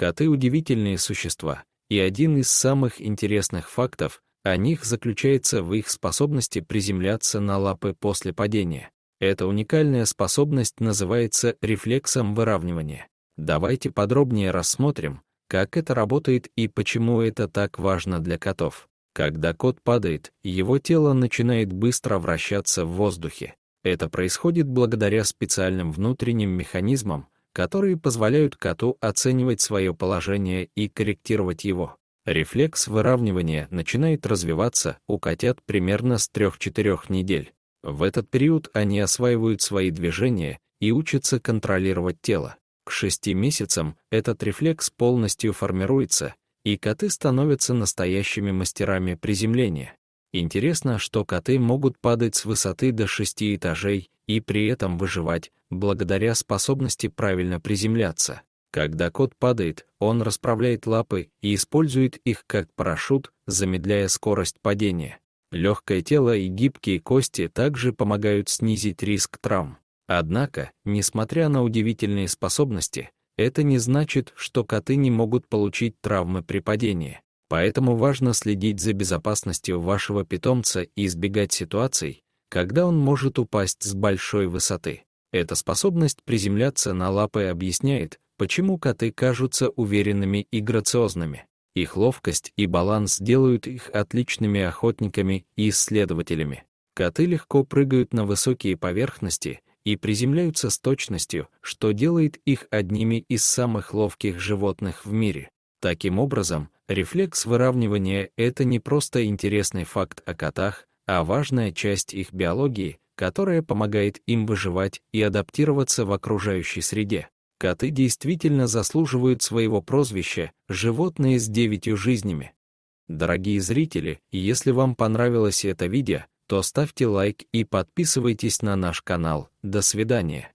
Коты — удивительные существа, и один из самых интересных фактов о них заключается в их способности приземляться на лапы после падения. Эта уникальная способность называется рефлексом выравнивания. Давайте подробнее рассмотрим, как это работает и почему это так важно для котов. Когда кот падает, его тело начинает быстро вращаться в воздухе. Это происходит благодаря специальным внутренним механизмам, которые позволяют коту оценивать свое положение и корректировать его. Рефлекс выравнивания начинает развиваться у котят примерно с 3-4 недель. В этот период они осваивают свои движения и учатся контролировать тело. К 6 месяцам этот рефлекс полностью формируется, и коты становятся настоящими мастерами приземления. Интересно, что коты могут падать с высоты до 6 этажей и при этом выживать, благодаря способности правильно приземляться. Когда кот падает, он расправляет лапы и использует их как парашют, замедляя скорость падения. Легкое тело и гибкие кости также помогают снизить риск травм. Однако, несмотря на удивительные способности, это не значит, что коты не могут получить травмы при падении. Поэтому важно следить за безопасностью вашего питомца и избегать ситуаций, когда он может упасть с большой высоты. Эта способность приземляться на лапы объясняет, почему коты кажутся уверенными и грациозными. Их ловкость и баланс делают их отличными охотниками и исследователями. Коты легко прыгают на высокие поверхности и приземляются с точностью, что делает их одними из самых ловких животных в мире. Таким образом, рефлекс выравнивания — это не просто интересный факт о котах, а важная часть их биологии, которая помогает им выживать и адаптироваться в окружающей среде. Коты действительно заслуживают своего прозвища «животные с девятью жизнями». Дорогие зрители, если вам понравилось это видео, то ставьте лайк и подписывайтесь на наш канал. До свидания.